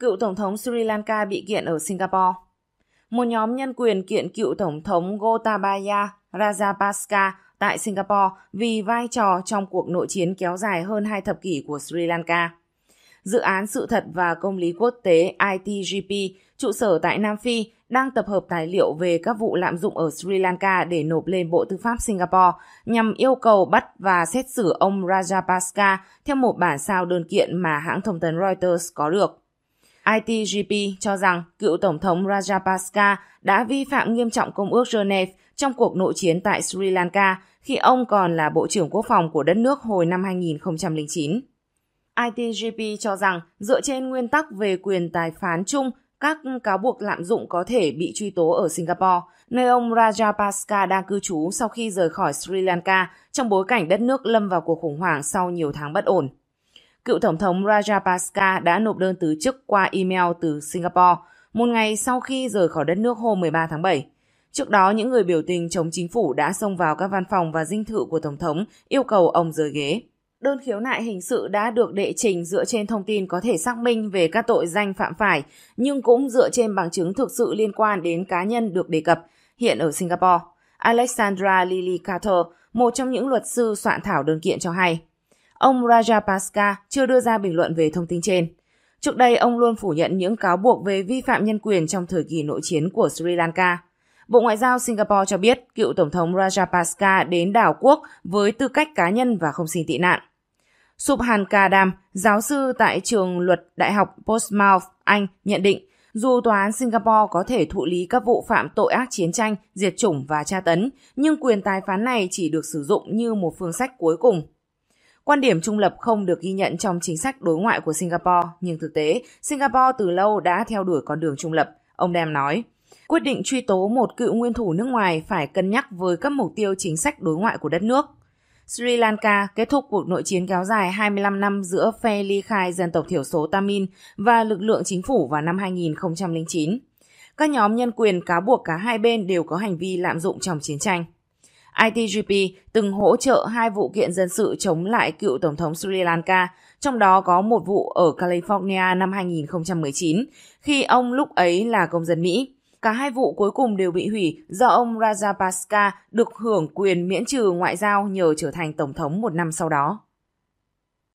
cựu Tổng thống Sri Lanka bị kiện ở Singapore. Một nhóm nhân quyền kiện cựu Tổng thống Gotabaya Rajapaksa tại Singapore vì vai trò trong cuộc nội chiến kéo dài hơn hai thập kỷ của Sri Lanka. Dự án Sự thật và Công lý quốc tế ITGP, trụ sở tại Nam Phi, đang tập hợp tài liệu về các vụ lạm dụng ở Sri Lanka để nộp lên Bộ Tư pháp Singapore nhằm yêu cầu bắt và xét xử ông Rajapaksa theo một bản sao đơn kiện mà hãng thông tấn Reuters có được. ITGP cho rằng cựu Tổng thống Rajapaksa đã vi phạm nghiêm trọng Công ước Geneva trong cuộc nội chiến tại Sri Lanka khi ông còn là Bộ trưởng Quốc phòng của đất nước hồi năm 2009. ITGP cho rằng dựa trên nguyên tắc về quyền tài phán chung, các cáo buộc lạm dụng có thể bị truy tố ở Singapore, nơi ông Rajapaksa đang cư trú sau khi rời khỏi Sri Lanka trong bối cảnh đất nước lâm vào cuộc khủng hoảng sau nhiều tháng bất ổn cựu Tổng thống Rajapaksa đã nộp đơn từ chức qua email từ Singapore một ngày sau khi rời khỏi đất nước hôm 13 tháng 7. Trước đó, những người biểu tình chống chính phủ đã xông vào các văn phòng và dinh thự của Tổng thống yêu cầu ông rời ghế. Đơn khiếu nại hình sự đã được đệ trình dựa trên thông tin có thể xác minh về các tội danh phạm phải, nhưng cũng dựa trên bằng chứng thực sự liên quan đến cá nhân được đề cập hiện ở Singapore. Alexandra Lily Carter, một trong những luật sư soạn thảo đơn kiện cho hay. Ông Rajapaksa chưa đưa ra bình luận về thông tin trên. Trước đây, ông luôn phủ nhận những cáo buộc về vi phạm nhân quyền trong thời kỳ nội chiến của Sri Lanka. Bộ Ngoại giao Singapore cho biết cựu Tổng thống Rajapaksa đến đảo quốc với tư cách cá nhân và không xin tị nạn. Subhan Kadam, giáo sư tại trường luật Đại học Portsmouth, Anh, nhận định dù tòa án Singapore có thể thụ lý các vụ phạm tội ác chiến tranh, diệt chủng và tra tấn, nhưng quyền tài phán này chỉ được sử dụng như một phương sách cuối cùng. Quan điểm trung lập không được ghi nhận trong chính sách đối ngoại của Singapore, nhưng thực tế, Singapore từ lâu đã theo đuổi con đường trung lập, ông Dam nói. Quyết định truy tố một cựu nguyên thủ nước ngoài phải cân nhắc với các mục tiêu chính sách đối ngoại của đất nước. Sri Lanka kết thúc cuộc nội chiến kéo dài 25 năm giữa phe ly khai dân tộc thiểu số Tamil và lực lượng chính phủ vào năm 2009. Các nhóm nhân quyền cáo buộc cả hai bên đều có hành vi lạm dụng trong chiến tranh. ITGP từng hỗ trợ hai vụ kiện dân sự chống lại cựu Tổng thống Sri Lanka, trong đó có một vụ ở California năm 2019, khi ông lúc ấy là công dân Mỹ. Cả hai vụ cuối cùng đều bị hủy do ông Rajapaksa được hưởng quyền miễn trừ ngoại giao nhờ trở thành Tổng thống một năm sau đó.